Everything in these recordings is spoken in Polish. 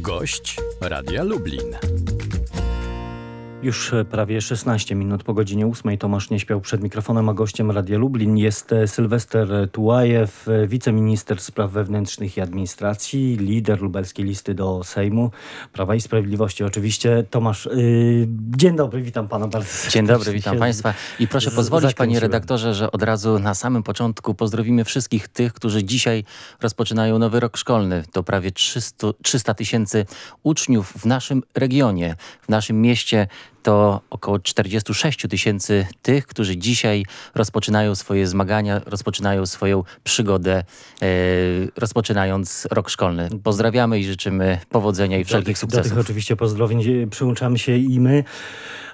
Gość Radia Lublin. Już e, prawie 16 minut po godzinie 8 Tomasz nie śpiał przed mikrofonem, a gościem Radia Lublin jest e, Sylwester Tułajew, e, wiceminister spraw wewnętrznych i administracji, lider lubelskiej listy do Sejmu Prawa i Sprawiedliwości. Oczywiście Tomasz, yy, dzień dobry, witam pana bardzo serdecznie. Dzień dobry, witam państwa i proszę pozwolić panie redaktorze, że od razu na samym początku pozdrowimy wszystkich tych, którzy dzisiaj rozpoczynają nowy rok szkolny. To prawie 300 tysięcy uczniów w naszym regionie, w naszym mieście to około 46 tysięcy tych, którzy dzisiaj rozpoczynają swoje zmagania, rozpoczynają swoją przygodę, e, rozpoczynając rok szkolny. Pozdrawiamy i życzymy powodzenia i wszelkich do tych, sukcesów. Do tych oczywiście pozdrowień przyłączamy się i my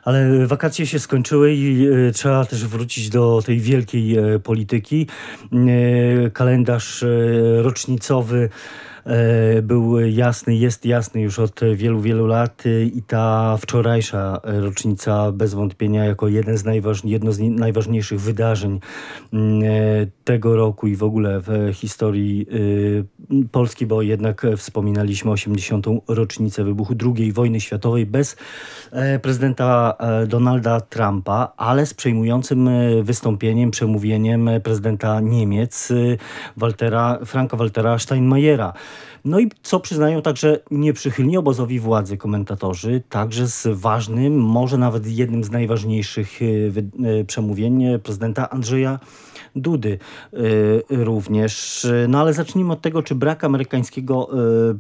ale wakacje się skończyły i e, trzeba też wrócić do tej wielkiej e, polityki. E, kalendarz rocznicowy był jasny, jest jasny już od wielu, wielu lat i ta wczorajsza rocznica bez wątpienia jako jeden z jedno z najważniejszych wydarzeń mm, tego roku i w ogóle w historii Polski, bo jednak wspominaliśmy 80. rocznicę wybuchu II wojny światowej bez prezydenta E, Donalda Trumpa, ale z przejmującym e, wystąpieniem, przemówieniem prezydenta Niemiec e, Waltera, Franka Waltera Steinmeiera. No i co przyznają także nieprzychylni obozowi władzy komentatorzy, także z ważnym, może nawet jednym z najważniejszych e, e, przemówień e, prezydenta Andrzeja Dudy również. No ale zacznijmy od tego, czy brak amerykańskiego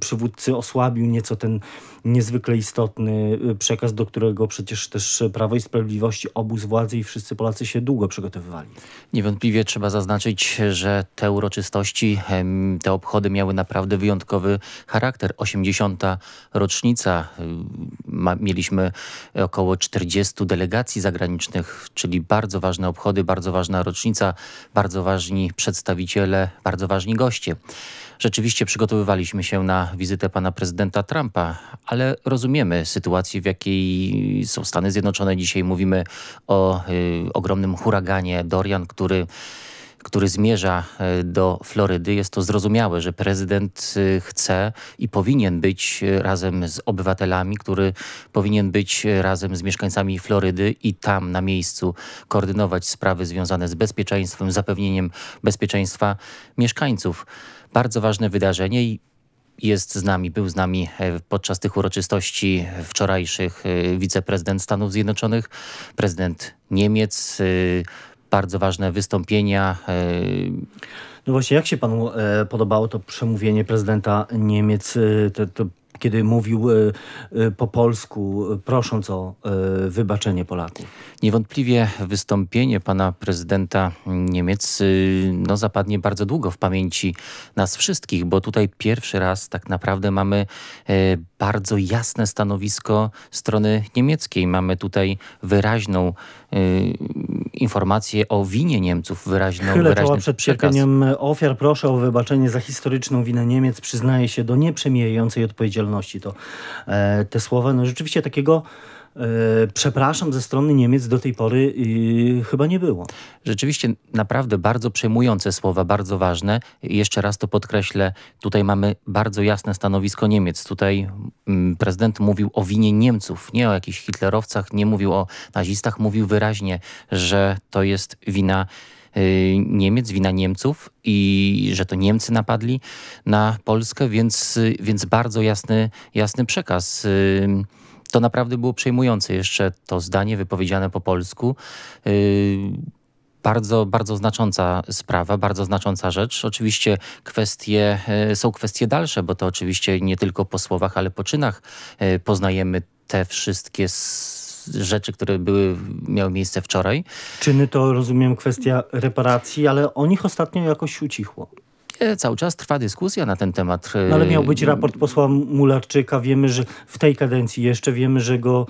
przywódcy osłabił nieco ten niezwykle istotny przekaz, do którego przecież też Prawo i Sprawiedliwości, obóz władzy i wszyscy Polacy się długo przygotowywali. Niewątpliwie trzeba zaznaczyć, że te uroczystości, te obchody miały naprawdę wyjątkowe wyjątkowy charakter. 80. rocznica. Ma, mieliśmy około 40 delegacji zagranicznych, czyli bardzo ważne obchody, bardzo ważna rocznica, bardzo ważni przedstawiciele, bardzo ważni goście. Rzeczywiście przygotowywaliśmy się na wizytę pana prezydenta Trumpa, ale rozumiemy sytuację, w jakiej są Stany Zjednoczone. Dzisiaj mówimy o y, ogromnym huraganie Dorian, który który zmierza e, do Florydy. Jest to zrozumiałe, że prezydent e, chce i powinien być e, razem z obywatelami, który powinien być razem z mieszkańcami Florydy i tam na miejscu koordynować sprawy związane z bezpieczeństwem, zapewnieniem bezpieczeństwa mieszkańców. Bardzo ważne wydarzenie i jest z nami, był z nami podczas tych uroczystości wczorajszych wiceprezydent Stanów Zjednoczonych, prezydent Niemiec, bardzo ważne wystąpienia. E, no właśnie, jak się panu e, podobało to przemówienie prezydenta Niemiec, e, kiedy mówił po polsku, prosząc o wybaczenie Polaków? Niewątpliwie wystąpienie pana prezydenta Niemiec no, zapadnie bardzo długo w pamięci nas wszystkich, bo tutaj pierwszy raz tak naprawdę mamy bardzo jasne stanowisko strony niemieckiej. Mamy tutaj wyraźną Y, informacje o winie Niemców wyraźną Chylę czoła przed cierpieniem ofiar. Proszę o wybaczenie za historyczną winę Niemiec. Przyznaje się do nieprzemijającej odpowiedzialności. To e, te słowa, no rzeczywiście takiego E, przepraszam ze strony Niemiec do tej pory yy, chyba nie było. Rzeczywiście naprawdę bardzo przejmujące słowa, bardzo ważne. Jeszcze raz to podkreślę, tutaj mamy bardzo jasne stanowisko Niemiec. Tutaj mm, prezydent mówił o winie Niemców, nie o jakichś hitlerowcach, nie mówił o nazistach, mówił wyraźnie, że to jest wina y, Niemiec, wina Niemców i że to Niemcy napadli na Polskę, więc, y, więc bardzo jasny, jasny przekaz. Y, to naprawdę było przejmujące jeszcze to zdanie wypowiedziane po polsku. Yy, bardzo, bardzo znacząca sprawa, bardzo znacząca rzecz. Oczywiście kwestie, yy, są kwestie dalsze, bo to oczywiście nie tylko po słowach, ale po czynach yy, poznajemy te wszystkie rzeczy, które były, miały miejsce wczoraj. Czyny to rozumiem kwestia reparacji, ale o nich ostatnio jakoś ucichło. E, cały czas trwa dyskusja na ten temat. No ale e, miał być raport posła Mularczyka. Wiemy, że w tej kadencji jeszcze wiemy, że go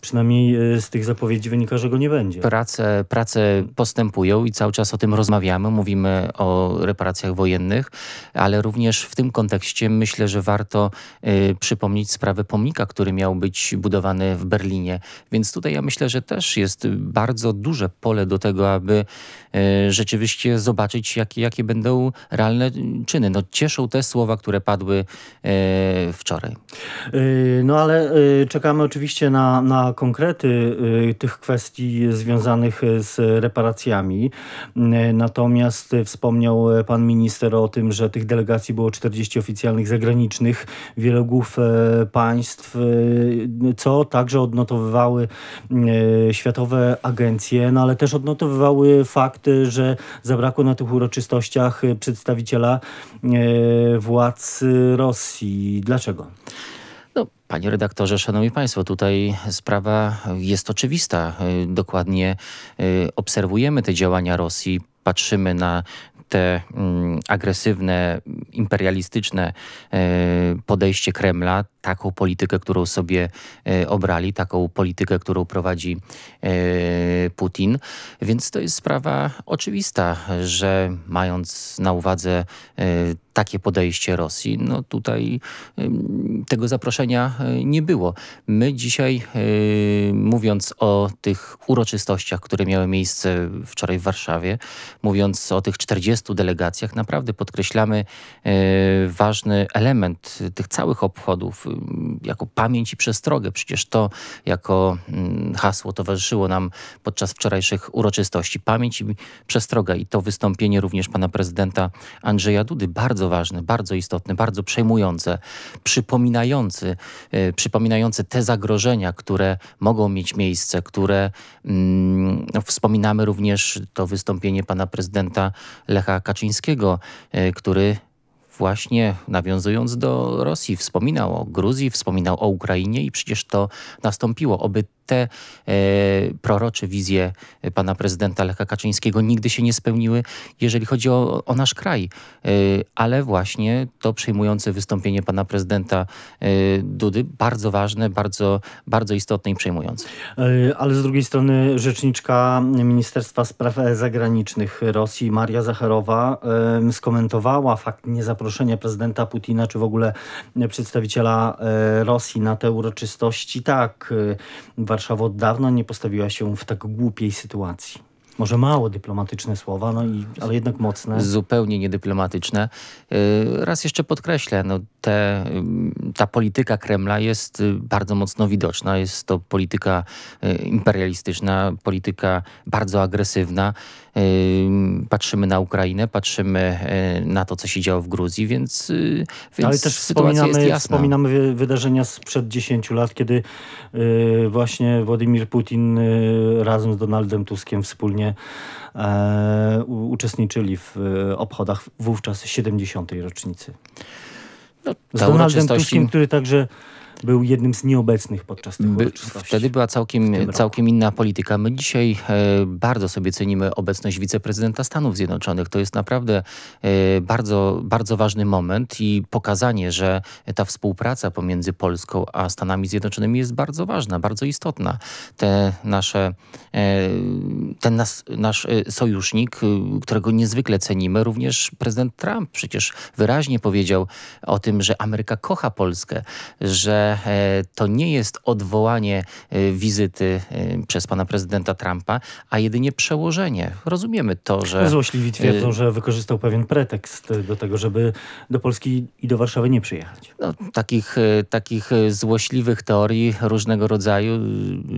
Przynajmniej e, z tych zapowiedzi wynika, że go nie będzie. Prace, prace postępują i cały czas o tym rozmawiamy. Mówimy o reparacjach wojennych, ale również w tym kontekście myślę, że warto y, przypomnieć sprawę pomnika, który miał być budowany w Berlinie. Więc tutaj ja myślę, że też jest bardzo duże pole do tego, aby y, rzeczywiście zobaczyć, jakie, jakie będą realne czyny. No, cieszą te słowa, które padły y, wczoraj. no ale czekamy oczywiście na, na konkrety y, tych kwestii związanych y, z reparacjami. Y, natomiast wspomniał pan minister o tym, że tych delegacji było 40 oficjalnych zagranicznych, wielu głów państw, co także odnotowywały światowe agencje, no ale też odnotowywały fakt, że zabrakło na tych uroczystościach przedstawiciela władz Rosji. Dlaczego? No, panie redaktorze, szanowni państwo, tutaj sprawa jest oczywista. Y, dokładnie y, obserwujemy te działania Rosji, patrzymy na te mm, agresywne, imperialistyczne y, podejście Kremla, taką politykę, którą sobie y, obrali, taką politykę, którą prowadzi y, Putin. Więc to jest sprawa oczywista, że mając na uwadze y, takie podejście Rosji, no tutaj tego zaproszenia e, nie było. My dzisiaj, e, mówiąc o tych uroczystościach, które miały miejsce wczoraj w Warszawie, mówiąc o tych 40 delegacjach, naprawdę podkreślamy e, ważny element tych całych obchodów jako pamięć i przestrogę. Przecież to jako mm, hasło towarzyszyło nam podczas wczorajszych uroczystości. Pamięć i przestroga i to wystąpienie również pana prezydenta Andrzeja Dudy bardzo bardzo ważny, bardzo istotny, bardzo przejmujący, przypominający, e, przypominający te zagrożenia, które mogą mieć miejsce, które mm, wspominamy również to wystąpienie pana prezydenta Lecha Kaczyńskiego, e, który właśnie nawiązując do Rosji, wspominał o Gruzji, wspominał o Ukrainie i przecież to nastąpiło. Oby te e, prorocze wizje pana prezydenta Lecha Kaczyńskiego nigdy się nie spełniły, jeżeli chodzi o, o nasz kraj. E, ale właśnie to przejmujące wystąpienie pana prezydenta e, Dudy, bardzo ważne, bardzo, bardzo istotne i przejmujące. E, ale z drugiej strony rzeczniczka Ministerstwa Spraw Zagranicznych Rosji Maria Zacharowa e, skomentowała fakt niezaproszenia zaproszenie prezydenta Putina, czy w ogóle przedstawiciela e, Rosji na te uroczystości. Tak, e, Warszawa od dawna nie postawiła się w tak głupiej sytuacji może mało dyplomatyczne słowa, no i, ale jednak mocne. Zupełnie niedyplomatyczne. E, raz jeszcze podkreślę, no te, ta polityka Kremla jest bardzo mocno widoczna. Jest to polityka imperialistyczna, polityka bardzo agresywna. Patrzymy na Ukrainę, patrzymy e, na to, co się działo w Gruzji, więc, y, więc Ale też wspominamy, wspominamy wydarzenia sprzed 10 lat, kiedy y, właśnie Władimir Putin y, razem z Donaldem Tuskiem wspólnie e, uczestniczyli w e, obchodach wówczas 70. rocznicy. No, z Donaldem Tuskiem, który także był jednym z nieobecnych podczas tych By, Wtedy była całkiem, całkiem inna polityka. My dzisiaj e, bardzo sobie cenimy obecność wiceprezydenta Stanów Zjednoczonych. To jest naprawdę e, bardzo, bardzo ważny moment i pokazanie, że ta współpraca pomiędzy Polską a Stanami Zjednoczonymi jest bardzo ważna, bardzo istotna. Te nasze, e, ten nas, nasz e, sojusznik, e, którego niezwykle cenimy, również prezydent Trump przecież wyraźnie powiedział o tym, że Ameryka kocha Polskę, że E, to nie jest odwołanie e, wizyty e, przez pana prezydenta Trumpa, a jedynie przełożenie. Rozumiemy to, że... No złośliwi twierdzą, że wykorzystał pewien pretekst do tego, żeby do Polski i do Warszawy nie przyjechać. No, takich, takich złośliwych teorii różnego rodzaju,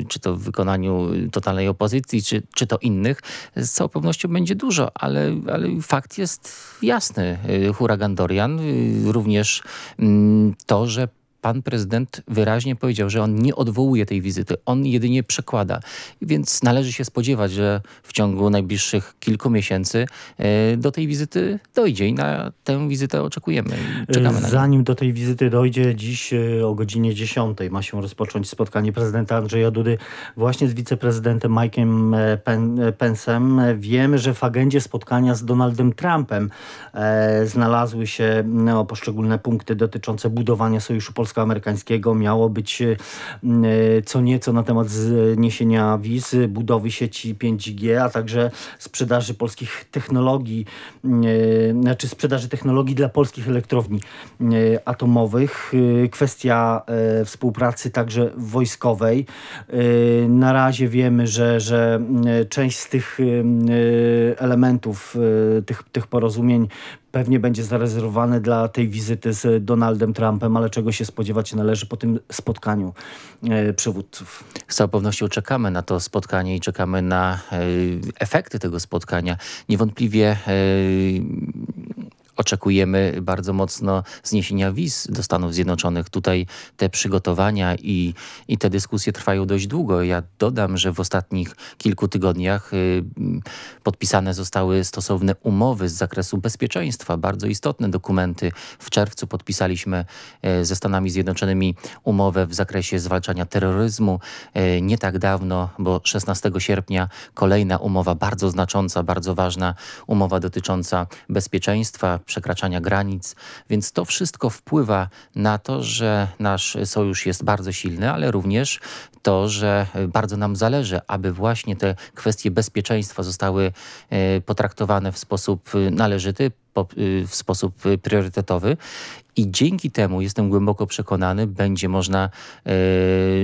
czy to w wykonaniu totalnej opozycji, czy, czy to innych, z całą pewnością będzie dużo, ale, ale fakt jest jasny. Huragan Dorian, również mm, to, że pan prezydent wyraźnie powiedział, że on nie odwołuje tej wizyty, on jedynie przekłada. Więc należy się spodziewać, że w ciągu najbliższych kilku miesięcy e, do tej wizyty dojdzie i na tę wizytę oczekujemy. E, czekamy Zanim do tej wizyty dojdzie, dziś e, o godzinie 10 ma się rozpocząć spotkanie prezydenta Andrzeja Dudy właśnie z wiceprezydentem Mike'em Pensem. Wiemy, że w agendzie spotkania z Donaldem Trumpem znalazły się poszczególne punkty dotyczące budowania Sojuszu Polskiego polsko-amerykańskiego miało być e, mm, co nieco na temat zniesienia wiz, budowy sieci 5G, a także sprzedaży polskich technologii, mm, e, znaczy sprzedaży technologii dla polskich elektrowni mm, atomowych. E, kwestia współpracy także wojskowej. Na razie wiemy, że, że część z tych elementów, tych, tych porozumień pewnie będzie zarezerwowany dla tej wizyty z Donaldem Trumpem, ale czego się spodziewać należy po tym spotkaniu e, przywódców. Z całą pewnością czekamy na to spotkanie i czekamy na e, efekty tego spotkania. Niewątpliwie e, oczekujemy bardzo mocno zniesienia wiz do Stanów Zjednoczonych. Tutaj te przygotowania i, i te dyskusje trwają dość długo. Ja dodam, że w ostatnich kilku tygodniach y, podpisane zostały stosowne umowy z zakresu bezpieczeństwa, bardzo istotne dokumenty. W czerwcu podpisaliśmy y, ze Stanami Zjednoczonymi umowę w zakresie zwalczania terroryzmu. Y, nie tak dawno, bo 16 sierpnia kolejna umowa bardzo znacząca, bardzo ważna umowa dotycząca bezpieczeństwa przekraczania granic, więc to wszystko wpływa na to, że nasz sojusz jest bardzo silny, ale również to, że bardzo nam zależy, aby właśnie te kwestie bezpieczeństwa zostały e, potraktowane w sposób e, należyty, e, w sposób priorytetowy i dzięki temu, jestem głęboko przekonany, będzie można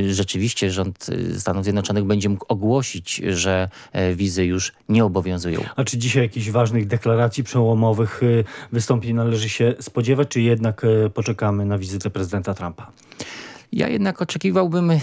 y, rzeczywiście rząd e, Stanów Zjednoczonych będzie mógł ogłosić, że e, wizy już nie obowiązują. A czy dzisiaj jakichś ważnych deklaracji przełomowych y, wystąpień należy się spodziewać, czy jednak y, poczekamy na wizytę prezydenta Trumpa? Ja jednak oczekiwałbym, y,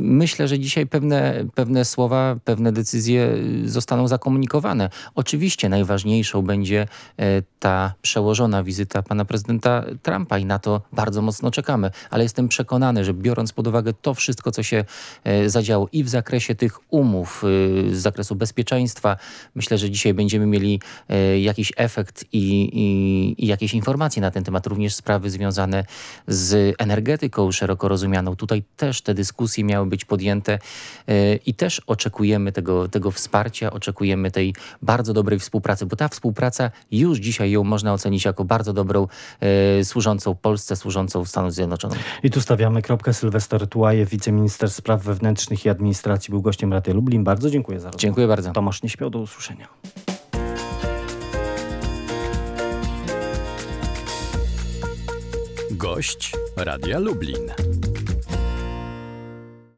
myślę, że dzisiaj pewne, pewne słowa, pewne decyzje y, zostaną zakomunikowane. Oczywiście najważniejszą będzie e, ta przełożona wizyta pana prezydenta Trumpa i na to bardzo mocno czekamy. Ale jestem przekonany, że biorąc pod uwagę to wszystko, co się e, zadziało i w zakresie tych umów, y, z zakresu bezpieczeństwa, myślę, że dzisiaj będziemy mieli e, jakiś efekt i, i, i jakieś informacje na ten temat. Również sprawy związane z energetyką szeroko porozumianą. Tutaj też te dyskusje miały być podjęte e, i też oczekujemy tego, tego wsparcia, oczekujemy tej bardzo dobrej współpracy, bo ta współpraca już dzisiaj ją można ocenić jako bardzo dobrą, e, służącą Polsce, służącą Stanom Zjednoczonym. I tu stawiamy kropkę. Sylwester Tułajew, wiceminister spraw wewnętrznych i administracji, był gościem Rady Lublin. Bardzo dziękuję za rozmowę. Dziękuję bardzo. Tomasz nie śpiał, do usłyszenia. Gość Radia Lublin.